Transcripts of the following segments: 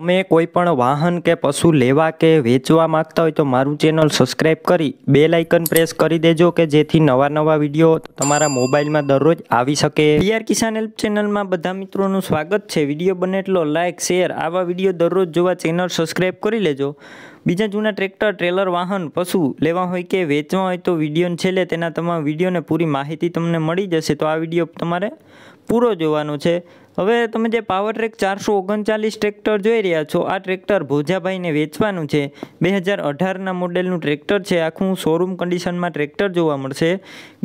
તમે કોઈ પણ વાહન કે પશુ લેવા કે વેચવા માંગતા હોય તો મારું ચેનલ સબસ્ક્રાઈબ કરી બે લાઇકન પ્રેસ કરી દેજો કે જેથી નવા નવા વિડીયો તમારા મોબાઈલમાં દરરોજ આવી શકે પીઆર કિસાન હેલ્પ ચેનલમાં બધા મિત્રોનું સ્વાગત છે વિડીયો બને એટલો લાઇક શેર આવા વિડીયો દરરોજ જોવા ચેનલ સબસ્ક્રાઈબ કરી લેજો બીજા જૂના ટ્રેક્ટર ટ્રેલર વાહન પશુ લેવા હોય કે વેચવા હોય તો વિડીયોને છેલ્લે તેના તમામ વિડીયોને પૂરી માહિતી તમને મળી જશે તો આ વિડીયો તમારે પૂરો જોવાનો છે હવે તમે જે પાવર ટ્રેક ચારસો ઓગણચાલીસ ટ્રેક્ટર જોઈ રહ્યા છો આ ટ્રેક્ટર ભોજાભાઈને વેચવાનું છે બે હજાર અઢારના મોડેલનું ટ્રેક્ટર છે આખું શોરૂમ કન્ડિશનમાં ટ્રેક્ટર જોવા મળશે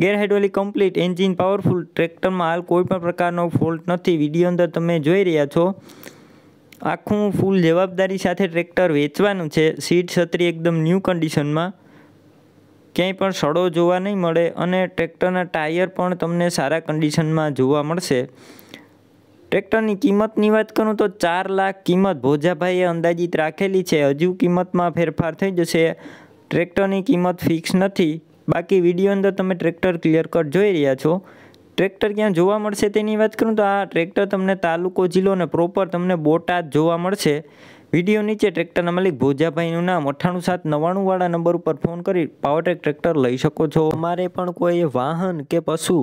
ગેરહાઇડ્રોલિક કમ્પ્લીટ એન્જિન પાવરફુલ ટ્રેક્ટરમાં હાલ કોઈપણ પ્રકારનો ફોલ્ટ નથી વિડીયો અંદર તમે જોઈ રહ્યા છો આખું ફૂલ જવાબદારી સાથે ટ્રેક્ટર વેચવાનું છે સીટ છત્રી એકદમ ન્યૂ કન્ડિશનમાં ક્યાંય પણ સડો જોવા નહીં મળે અને ટ્રેક્ટરના ટાયર પણ તમને સારા કન્ડિશનમાં જોવા મળશે ટ્રેક્ટરની કિંમતની વાત કરું તો ચાર લાખ કિંમત ભોજાભાઈએ અંદાજિત રાખેલી છે હજુ કિંમતમાં ફેરફાર થઈ જશે ટ્રેક્ટરની કિંમત ફિક્સ નથી બાકી વિડીયો અંદર તમે ટ્રેક્ટર ક્લિયર કટ જોઈ રહ્યા છો ટ્રેક્ટર ક્યાં જોવા મળશે તેની વાત કરું તો આ ટ્રેક્ટર તમને તાલુકો જિલ્લો અને પ્રોપર તમને બોટાદ જોવા મળશે વિડીયો નીચે ટ્રેક્ટરના માલિક ભોજાભાઈનું નામ અઠ્ઠાણું સાત નવ્વાણુંવાળા નંબર ઉપર ફોન કરી પાવરટેક ટ્રેક્ટર લઈ શકો છો અમારે પણ કોઈ વાહન કે પશુ